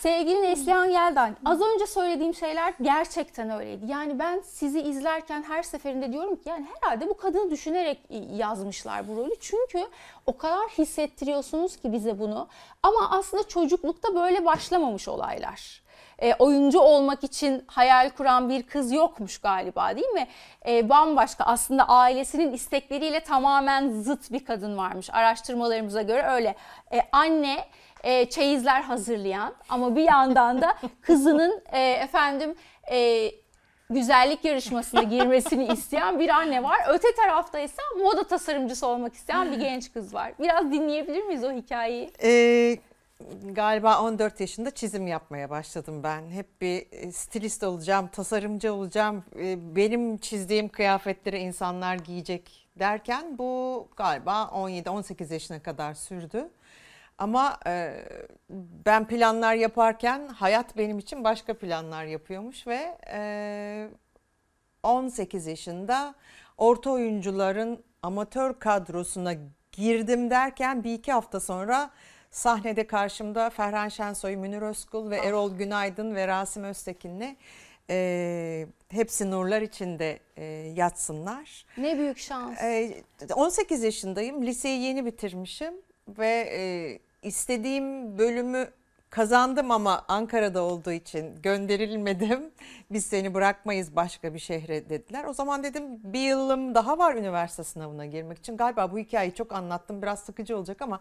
Sevgili hmm. Neslihan Yeldan, az önce söylediğim şeyler gerçekten öyleydi. Yani ben sizi izlerken her seferinde diyorum ki yani herhalde bu kadını düşünerek yazmışlar bu rolü. Çünkü o kadar hissettiriyorsunuz ki bize bunu. Ama aslında çocuklukta böyle başlamamış olaylar e, oyuncu olmak için hayal kuran bir kız yokmuş galiba değil mi? E, bambaşka aslında ailesinin istekleriyle tamamen zıt bir kadın varmış araştırmalarımıza göre öyle. E, anne e, çeyizler hazırlayan ama bir yandan da kızının e, efendim e, güzellik yarışmasına girmesini isteyen bir anne var. Öte tarafta ise moda tasarımcısı olmak isteyen bir genç kız var. Biraz dinleyebilir miyiz o hikayeyi? Ee, galiba 14 yaşında çizim yapmaya başladım ben. Hep bir e, stilist olacağım, tasarımcı olacağım. E, benim çizdiğim kıyafetleri insanlar giyecek derken bu galiba 17-18 yaşına kadar sürdü. Ama e, ben planlar yaparken hayat benim için başka planlar yapıyormuş ve e, 18 yaşında orta oyuncuların amatör kadrosuna girdim derken bir iki hafta sonra sahnede karşımda Ferhan Şensoy, Münir Özkul ve ah. Erol Günaydın ve Rasim Öztekin'le e, hepsi nurlar içinde e, yatsınlar. Ne büyük şans. E, 18 yaşındayım, liseyi yeni bitirmişim ve e, istediğim bölümü kazandım ama Ankara'da olduğu için gönderilmedim. Biz seni bırakmayız başka bir şehre dediler. O zaman dedim bir yılım daha var üniversite sınavına girmek için. Galiba bu hikayeyi çok anlattım biraz sıkıcı olacak ama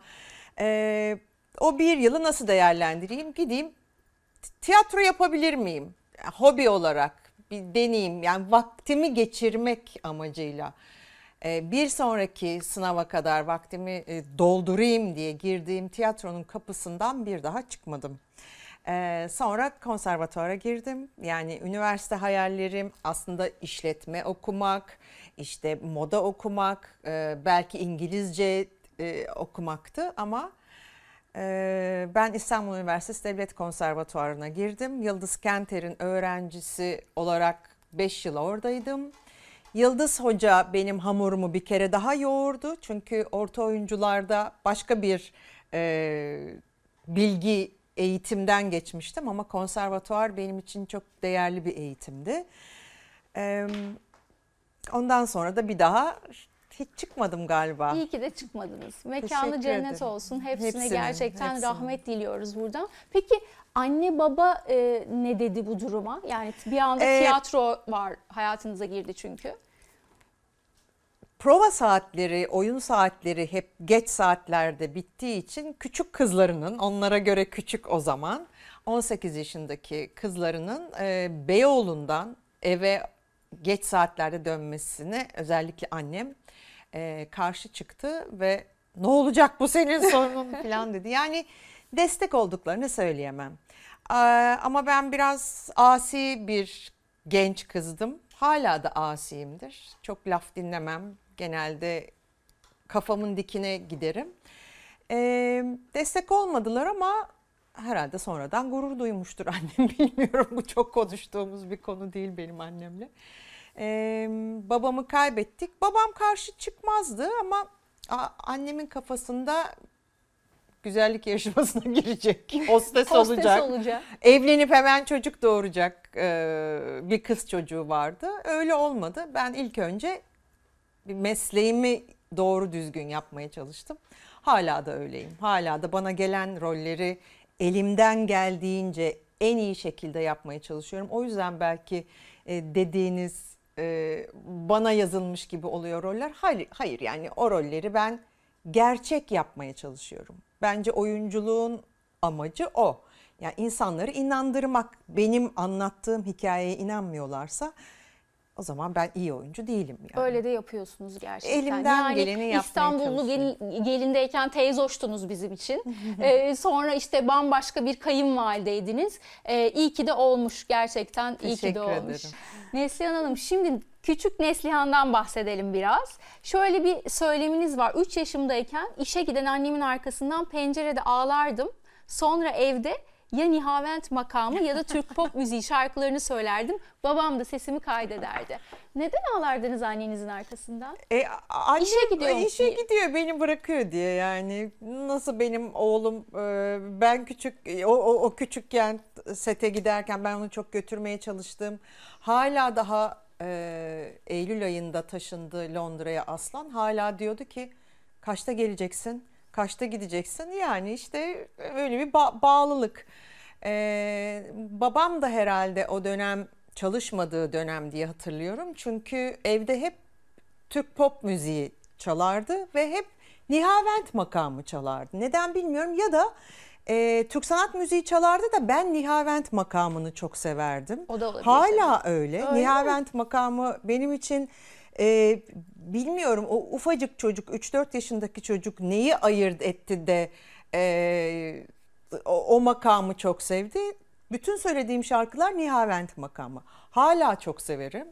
e, o bir yılı nasıl değerlendireyim? Gideyim tiyatro yapabilir miyim? Hobi olarak bir deneyeyim yani vaktimi geçirmek amacıyla ee, bir sonraki sınava kadar vaktimi e, doldurayım diye girdiğim tiyatronun kapısından bir daha çıkmadım. Ee, sonra konservatuara girdim. Yani üniversite hayallerim aslında işletme okumak, işte moda okumak, e, belki İngilizce e, okumaktı ama ben İstanbul Üniversitesi Devlet Konservatuarı'na girdim. Yıldız Kenter'in öğrencisi olarak 5 yıl oradaydım. Yıldız Hoca benim hamurumu bir kere daha yoğurdu. Çünkü orta oyuncularda başka bir e, bilgi eğitimden geçmiştim ama konservatuar benim için çok değerli bir eğitimdi. E, ondan sonra da bir daha hiç çıkmadım galiba. İyi ki de çıkmadınız. Mekanı Teşekkür cennet olsun. Hepsine, hepsine gerçekten hepsine. rahmet diliyoruz buradan. Peki anne baba e, ne dedi bu duruma? Yani bir anda ee, tiyatro var hayatınıza girdi çünkü prova saatleri, oyun saatleri hep geç saatlerde bittiği için küçük kızlarının, onlara göre küçük o zaman, 18 yaşındaki kızlarının e, Beyoğlu'ndan eve geç saatlerde dönmesine özellikle annem e, karşı çıktı ve ne olacak bu senin sorunun falan dedi. Yani destek olduklarını söyleyemem. Ee, ama ben biraz asi bir genç kızdım. Hala da asiyimdir. Çok laf dinlemem genelde kafamın dikine giderim. E, destek olmadılar ama herhalde sonradan gurur duymuştur annem bilmiyorum. Bu çok konuştuğumuz bir konu değil benim annemle. Ee, babamı kaybettik. Babam karşı çıkmazdı ama a, annemin kafasında güzellik yarışmasına girecek. Hostes, olacak. olacak. Evlenip hemen çocuk doğuracak ee, bir kız çocuğu vardı. Öyle olmadı. Ben ilk önce bir mesleğimi doğru düzgün yapmaya çalıştım. Hala da öyleyim. Hala da bana gelen rolleri elimden geldiğince en iyi şekilde yapmaya çalışıyorum. O yüzden belki e, dediğiniz e, bana yazılmış gibi oluyor roller. Hayır, hayır yani o rolleri ben gerçek yapmaya çalışıyorum. Bence oyunculuğun amacı o. Yani insanları inandırmak. Benim anlattığım hikayeye inanmıyorlarsa o zaman ben iyi oyuncu değilim. Yani. Öyle de yapıyorsunuz gerçekten. Elimden yani geleni yapmaya İstanbullu gelin, gelindeyken teyze hoştunuz bizim için. ee, sonra işte bambaşka bir kayınvalideydiniz. Ee, iyi ki de olmuş gerçekten. Teşekkür iyi ki de olmuş. Ederim. Neslihan Hanım şimdi Küçük Neslihan'dan bahsedelim biraz. Şöyle bir söyleminiz var. 3 yaşımdayken işe giden annemin arkasından pencerede ağlardım. Sonra evde ya Nihavent makamı ya da Türk pop müziği şarkılarını söylerdim. Babam da sesimi kaydederdi. Neden ağlardınız annenizin arkasından? E, annem, işe gidiyor. İşe diye. gidiyor beni bırakıyor diye yani. Nasıl benim oğlum e, ben küçük o, o, o küçükken sete giderken ben onu çok götürmeye çalıştım. Hala daha e, Eylül ayında taşındı Londra'ya Aslan. Hala diyordu ki kaçta geleceksin? Kaçta gideceksin? Yani işte öyle bir ba- bağlılık. Ee, babam da herhalde o dönem çalışmadığı dönem diye hatırlıyorum. Çünkü evde hep Türk pop müziği çalardı ve hep Nihavent makamı çalardı. Neden bilmiyorum ya da e, Türk sanat müziği çalardı da ben Nihavent makamını çok severdim. O da olabilir. Hala öyle. öyle Nihavent makamı benim için e, bilmiyorum o ufacık çocuk 3-4 yaşındaki çocuk neyi ayırt etti de e, o, o makamı çok sevdi. Bütün söylediğim şarkılar Nihavent makamı. Hala çok severim.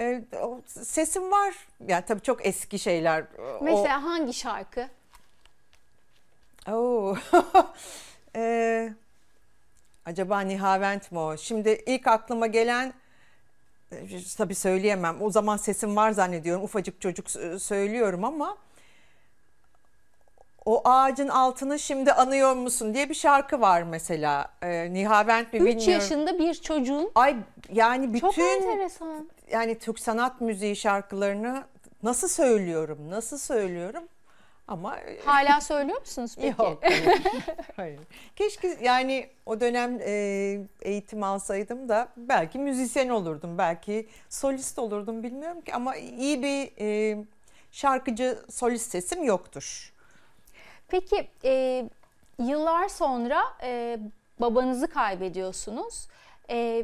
E, o sesim var. Yani tabii çok eski şeyler. Mesela o... hangi şarkı? Oo. e, acaba Nihavent mi o? Şimdi ilk aklıma gelen tabii söyleyemem. O zaman sesim var zannediyorum. Ufacık çocuk söylüyorum ama o ağacın altını şimdi anıyor musun diye bir şarkı var mesela. E, ee, Nihavent mi Üç bilmiyorum. 3 yaşında bir çocuğun. Ay yani bütün Çok enteresan. yani Türk sanat müziği şarkılarını nasıl söylüyorum? Nasıl söylüyorum? Ama e, hala söylüyor musunuz peki? Yok. Hayır. hayır. Keşke yani o dönem e, eğitim alsaydım da belki müzisyen olurdum, belki solist olurdum bilmiyorum ki ama iyi bir e, şarkıcı solist sesim yoktur. Peki e, yıllar sonra e, babanızı kaybediyorsunuz. E,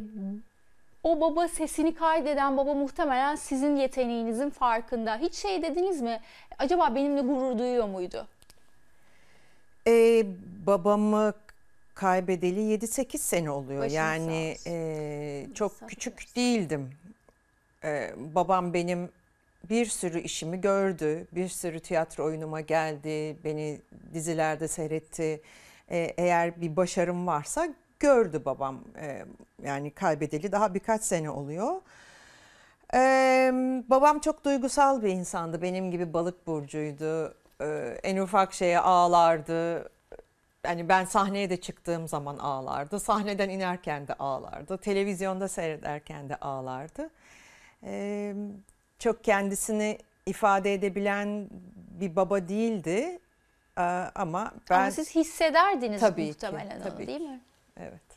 o baba sesini kaydeden baba muhtemelen sizin yeteneğinizin farkında. Hiç şey dediniz mi? Acaba benimle gurur duyuyor muydu? Ee, babamı kaybedeli 7-8 sene oluyor. Başım yani e, çok Sağ küçük olsun. değildim. Ee, babam benim bir sürü işimi gördü. Bir sürü tiyatro oyunuma geldi. Beni dizilerde seyretti. Ee, eğer bir başarım varsa gördü babam. Ee, yani kaybedeli daha birkaç sene oluyor. E, babam çok duygusal bir insandı. Benim gibi balık burcuydu. E, en ufak şeye ağlardı. Yani ben sahneye de çıktığım zaman ağlardı. Sahneden inerken de ağlardı. Televizyonda seyrederken de ağlardı. E, çok kendisini ifade edebilen bir baba değildi ama ben... Ama siz hissederdiniz tabii muhtemelen ki, tabii onu değil ki. mi? Evet.